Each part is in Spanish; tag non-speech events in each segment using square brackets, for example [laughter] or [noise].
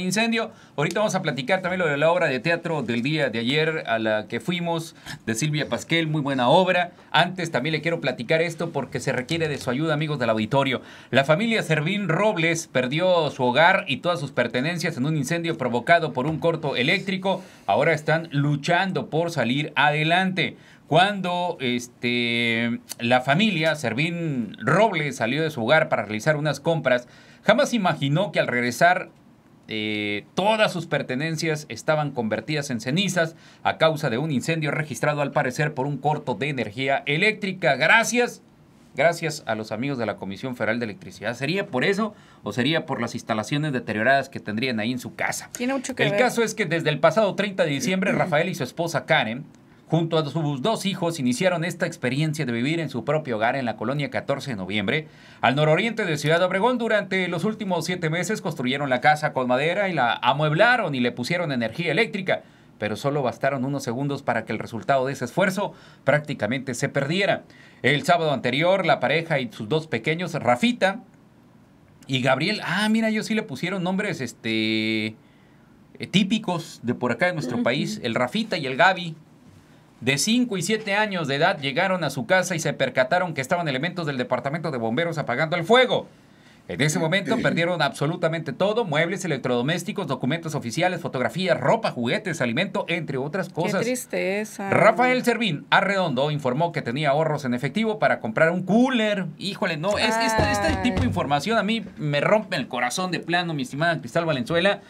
incendio. Ahorita vamos a platicar también lo de la obra de teatro del día de ayer a la que fuimos, de Silvia Pasquel, muy buena obra. Antes también le quiero platicar esto porque se requiere de su ayuda, amigos del auditorio. La familia Servín Robles perdió su hogar y todas sus pertenencias en un incendio provocado por un corto eléctrico. Ahora están luchando por salir adelante cuando este, la familia Servín Robles salió de su hogar para realizar unas compras, jamás imaginó que al regresar eh, todas sus pertenencias estaban convertidas en cenizas a causa de un incendio registrado al parecer por un corto de energía eléctrica. Gracias, gracias a los amigos de la Comisión Federal de Electricidad. ¿Sería por eso o sería por las instalaciones deterioradas que tendrían ahí en su casa? Tiene que el caso es que desde el pasado 30 de diciembre Rafael y su esposa Karen Junto a sus dos hijos iniciaron esta experiencia de vivir en su propio hogar en la colonia 14 de noviembre, al nororiente de Ciudad Obregón. Durante los últimos siete meses construyeron la casa con madera y la amueblaron y le pusieron energía eléctrica, pero solo bastaron unos segundos para que el resultado de ese esfuerzo prácticamente se perdiera. El sábado anterior, la pareja y sus dos pequeños, Rafita y Gabriel, ah, mira, ellos sí le pusieron nombres este, eh, típicos de por acá de nuestro país, el Rafita y el Gaby de 5 y 7 años de edad llegaron a su casa y se percataron que estaban elementos del departamento de bomberos apagando el fuego. En ese momento perdieron absolutamente todo, muebles, electrodomésticos, documentos oficiales, fotografías, ropa, juguetes, alimento, entre otras cosas. Qué tristeza. Rafael Servín Arredondo informó que tenía ahorros en efectivo para comprar un cooler. Híjole, no, es, este, este tipo de información a mí me rompe el corazón de plano, mi estimada Cristal Valenzuela.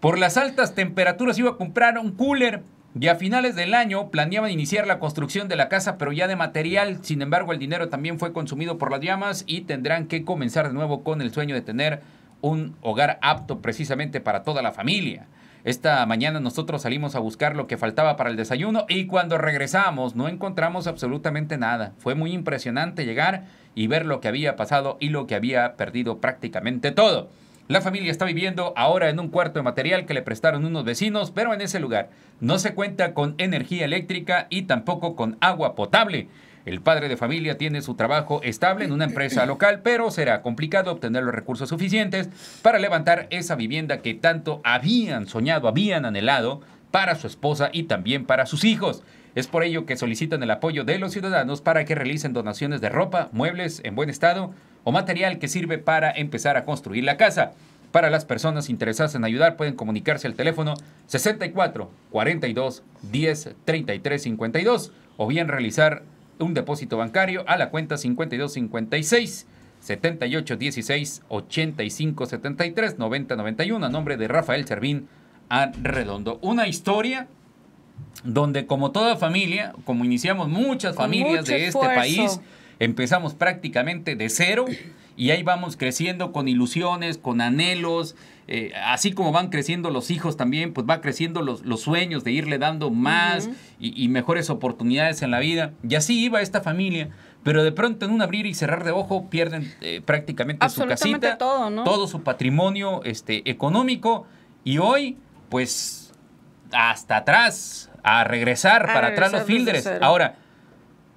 Por las altas temperaturas iba a comprar un cooler y a finales del año planeaban iniciar la construcción de la casa, pero ya de material. Sin embargo, el dinero también fue consumido por las llamas y tendrán que comenzar de nuevo con el sueño de tener un hogar apto precisamente para toda la familia. Esta mañana nosotros salimos a buscar lo que faltaba para el desayuno y cuando regresamos no encontramos absolutamente nada. Fue muy impresionante llegar y ver lo que había pasado y lo que había perdido prácticamente todo. La familia está viviendo ahora en un cuarto de material que le prestaron unos vecinos, pero en ese lugar no se cuenta con energía eléctrica y tampoco con agua potable. El padre de familia tiene su trabajo estable en una empresa local, pero será complicado obtener los recursos suficientes para levantar esa vivienda que tanto habían soñado, habían anhelado para su esposa y también para sus hijos. Es por ello que solicitan el apoyo de los ciudadanos para que realicen donaciones de ropa, muebles en buen estado, o material que sirve para empezar a construir la casa. Para las personas interesadas en ayudar pueden comunicarse al teléfono 64 42 10 33 52 o bien realizar un depósito bancario a la cuenta 52 56 78 16 85 73 90 91 a nombre de Rafael Servín Arredondo. Una historia donde como toda familia, como iniciamos muchas familias de este país, Empezamos prácticamente de cero y ahí vamos creciendo con ilusiones, con anhelos, eh, así como van creciendo los hijos también, pues va creciendo los, los sueños de irle dando más y, mejores oportunidades en la vida. Y así iba esta familia. Pero de pronto en un abrir y cerrar de ojo pierden eh, prácticamente su casita, todo, su patrimonio este, económico y hoy pues hasta atrás, a regresar para atrás los fielders. Ahora,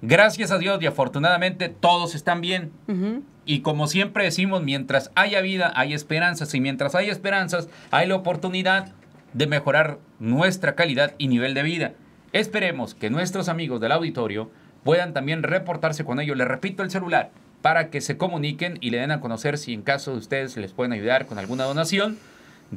Gracias a Dios y afortunadamente todos están bien. Y como siempre decimos, mientras haya vida, hay esperanzas. Y mientras hay esperanzas, hay la oportunidad de mejorar nuestra calidad y nivel de vida. Esperemos que nuestros amigos del auditorio puedan también reportarse con ellos. Les repito el celular para que se comuniquen y le den a conocer si en caso de ustedes les pueden ayudar con alguna donación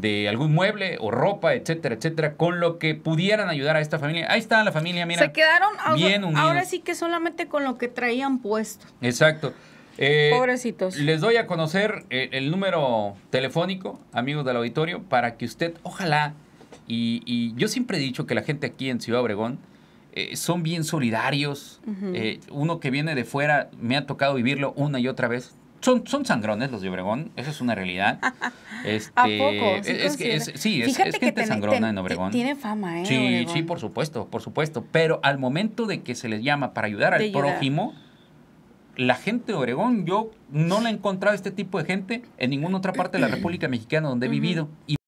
de algún mueble o ropa, etcétera, etcétera, con lo que pudieran ayudar a esta familia. Ahí está la familia, mira. Se quedaron bien Ahora sí que solamente con lo que traían puesto. Exacto. Eh, Pobrecitos. Les doy a conocer eh, el número telefónico, amigos del auditorio, para que usted, ojalá, y, yo siempre he dicho que la gente aquí en Ciudad Obregón eh, son bien solidarios. uno que viene de fuera, me ha tocado vivirlo una y otra vez. Son, son sangrones los de Obregón, eso es una realidad. [laughs] ¿A poco? Este, ¿Sí es, que sí, es, gente sangrona en Obregón. Tiene fama, ¿eh? Sí, sí, por supuesto, por supuesto. Pero al momento de que se les llama para ayudar al prójimo, la gente de Obregón, yo no la he encontrado este tipo de gente en ninguna otra parte de la [clears throat] República Mexicana donde he vivido.